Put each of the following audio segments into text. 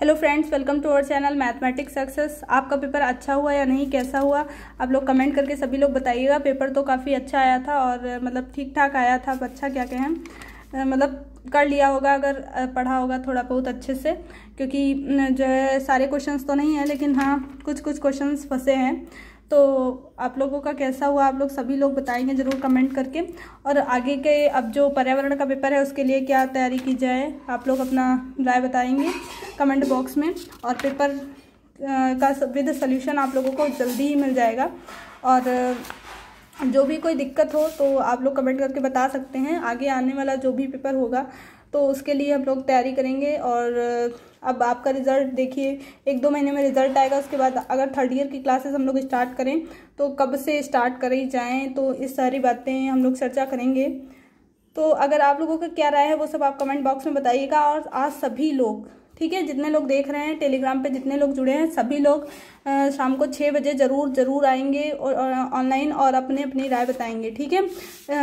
hello friends welcome to our channel mathematics success आपका paper अच्छा हुआ या नहीं कैसा हुआ आप लोग कमेंट करके सभी लोग बताइएगा पेपर तो काफ़ी अच्छा आया था और मतलब ठीक ठाक आया था अच्छा क्या कहें मतलब कर लिया होगा अगर पढ़ा होगा थोड़ा बहुत अच्छे से क्योंकि जो है सारे क्वेश्चंस तो नहीं हैं लेकिन हाँ कुछ कुछ क्वेश्चन फंसे हैं तो आप लोगों का कैसा हुआ आप लोग सभी लोग बताएंगे ज़रूर कमेंट करके और आगे के अब जो पर्यावरण का पेपर है उसके लिए क्या तैयारी की जाए आप लोग अपना राय बताएंगे कमेंट बॉक्स में और पेपर uh, का विद सोल्यूशन आप लोगों को जल्दी ही मिल जाएगा और uh, जो भी कोई दिक्कत हो तो आप लोग कमेंट करके बता सकते हैं आगे आने वाला जो भी पेपर होगा तो उसके लिए हम लोग तैयारी करेंगे और uh, अब आपका रिज़ल्ट देखिए एक दो महीने में रिज़ल्ट आएगा उसके बाद अगर थर्ड ईयर की क्लासेस हम लोग स्टार्ट करें तो कब से स्टार्ट करी जाएँ तो इस सारी बातें हम लोग चर्चा करेंगे तो अगर आप लोगों का क्या राय है वो सब आप कमेंट बॉक्स में बताइएगा और आज सभी लोग ठीक है जितने लोग देख रहे हैं टेलीग्राम पे जितने लोग जुड़े हैं सभी लोग शाम को छः बजे ज़रूर ज़रूर आएंगे और ऑनलाइन और अपने अपनी राय बताएंगे ठीक है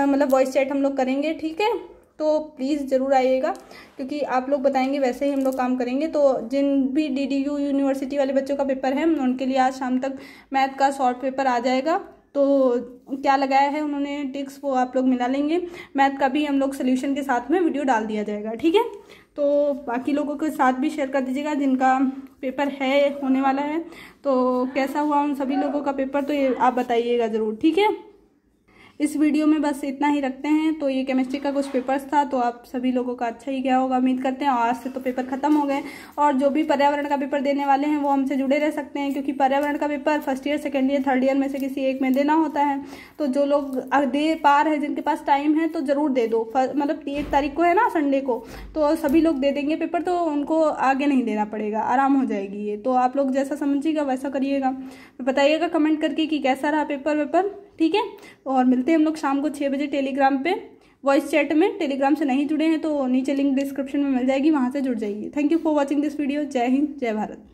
मतलब वॉइस चैट हम लोग करेंगे ठीक है तो प्लीज़ ज़रूर आइएगा क्योंकि आप लोग बताएंगे वैसे ही हम लोग काम करेंगे तो जिन भी डी डी यू यूनिवर्सिटी वाले बच्चों का पेपर है उनके लिए आज शाम तक मैथ का शॉर्ट पेपर आ जाएगा तो क्या लगाया है उन्होंने टिक्स वो आप लोग मिला लेंगे मैथ का भी हम लोग सोल्यूशन के साथ में वीडियो डाल दिया जाएगा ठीक है तो बाकी लोगों के साथ भी शेयर कर दीजिएगा जिनका पेपर है होने वाला है तो कैसा हुआ उन सभी लोगों का पेपर तो ये आप बताइएगा ज़रूर ठीक है इस वीडियो में बस इतना ही रखते हैं तो ये केमिस्ट्री का कुछ पेपर्स था तो आप सभी लोगों का अच्छा ही गया होगा उम्मीद करते हैं आज से तो पेपर खत्म हो गए और जो भी पर्यावरण का पेपर देने वाले हैं वो हमसे जुड़े रह सकते हैं क्योंकि पर्यावरण का paper first year second year third year में से किसी एक में देना होता है तो जो लोग दे पा रहे हैं जिनके पास टाइम है तो ज़रूर दे दो मतलब एक तारीख को है ना संडे को तो सभी लोग दे देंगे पेपर तो उनको आगे नहीं देना पड़ेगा आराम हो जाएगी ये तो आप लोग जैसा समझिएगा वैसा करिएगा बताइएगा कमेंट करके कि कैसा रहा पेपर वेपर ठीक है और मिल मिलते हैं हम लोग शाम को छः बजे टेलीग्राम पे वॉइस चैट में टेलीग्राम से नहीं जुड़े हैं तो नीचे लिंक डिस्क्रिप्शन में मिल जाएगी वहाँ से जुड़ जाइए thank you for watching this video जय हिंद जय भारत